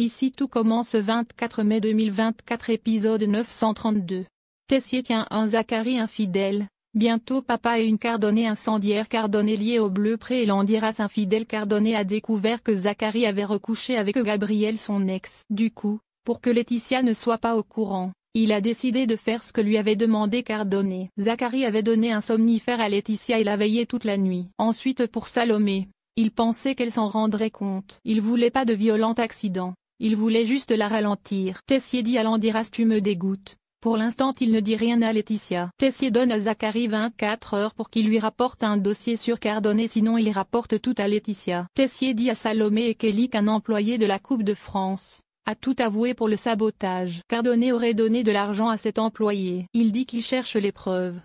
Ici tout commence 24 mai 2024 épisode 932. Tessier tient un Zachary infidèle, bientôt papa et une cardonnée incendiaire cardonnée liée au bleu près et l'Andiras infidèle cardonnée a découvert que Zachary avait recouché avec Gabriel son ex. Du coup, pour que Laetitia ne soit pas au courant, il a décidé de faire ce que lui avait demandé Cardonnet. Zachary avait donné un somnifère à Laetitia et l'a veillait toute la nuit. Ensuite pour Salomé, il pensait qu'elle s'en rendrait compte. Il voulait pas de violent accident. Il voulait juste la ralentir. Tessier dit à Landiras tu me dégoûtes. Pour l'instant il ne dit rien à Laetitia. Tessier donne à Zachary 24 heures pour qu'il lui rapporte un dossier sur Cardone sinon il rapporte tout à Laetitia. Tessier dit à Salomé et Kelly qu'un employé de la Coupe de France a tout avoué pour le sabotage. Cardonnet aurait donné de l'argent à cet employé. Il dit qu'il cherche les preuves.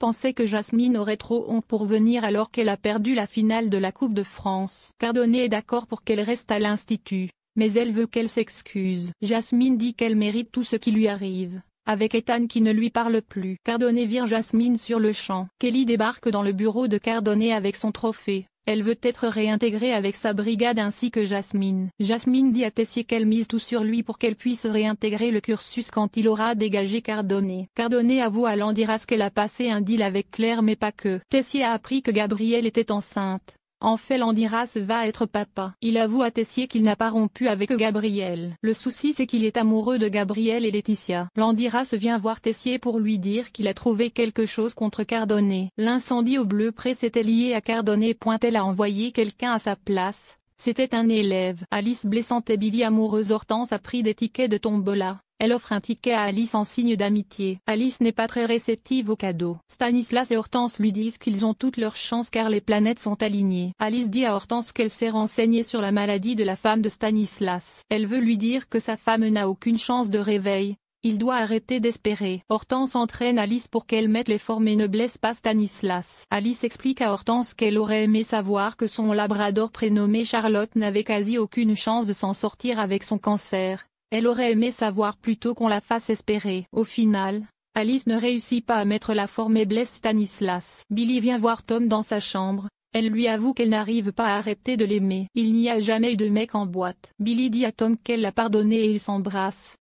pensait que Jasmine aurait trop honte pour venir alors qu'elle a perdu la finale de la Coupe de France. Cardonnet est d'accord pour qu'elle reste à l'Institut mais elle veut qu'elle s'excuse. Jasmine dit qu'elle mérite tout ce qui lui arrive, avec Ethan qui ne lui parle plus. Cardonné vire Jasmine sur le champ. Kelly débarque dans le bureau de Cardoné avec son trophée. Elle veut être réintégrée avec sa brigade ainsi que Jasmine. Jasmine dit à Tessier qu'elle mise tout sur lui pour qu'elle puisse réintégrer le cursus quand il aura dégagé Cardoné. Cardoné avoue à Landiras qu'elle a passé un deal avec Claire mais pas que. Tessier a appris que Gabrielle était enceinte. En fait Landiras va être papa. Il avoue à Tessier qu'il n'a pas rompu avec Gabriel. Le souci c'est qu'il est amoureux de Gabriel et Laetitia. Landiras vient voir Tessier pour lui dire qu'il a trouvé quelque chose contre Cardonnet. L'incendie au Bleu près s'était lié à Cardonnet. Elle a envoyé quelqu'un à sa place. C'était un élève. Alice blessante et Billy amoureuse Hortense a pris des tickets de tombola. Elle offre un ticket à Alice en signe d'amitié. Alice n'est pas très réceptive aux cadeaux. Stanislas et Hortense lui disent qu'ils ont toutes leurs chances car les planètes sont alignées. Alice dit à Hortense qu'elle s'est renseignée sur la maladie de la femme de Stanislas. Elle veut lui dire que sa femme n'a aucune chance de réveil. Il doit arrêter d'espérer. Hortense entraîne Alice pour qu'elle mette les formes et ne blesse pas Stanislas. Alice explique à Hortense qu'elle aurait aimé savoir que son labrador prénommé Charlotte n'avait quasi aucune chance de s'en sortir avec son cancer elle aurait aimé savoir plutôt qu'on la fasse espérer. Au final, Alice ne réussit pas à mettre la forme et blesse Stanislas. Billy vient voir Tom dans sa chambre, elle lui avoue qu'elle n'arrive pas à arrêter de l'aimer. Il n'y a jamais eu de mec en boîte. Billy dit à Tom qu'elle l'a pardonné et ils s'embrassent.